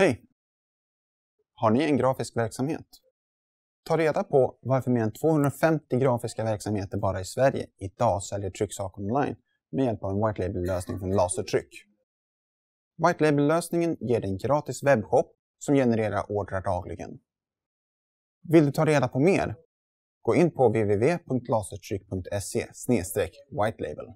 Hej! Har ni en grafisk verksamhet? Ta reda på varför mer än 250 grafiska verksamheter bara i Sverige idag säljer trycksaker online med hjälp av en White Label-lösning från Lasertryck. White Label-lösningen ger dig en gratis webbshop som genererar ordrar dagligen. Vill du ta reda på mer? Gå in på www.lasertryck.se whitelabel.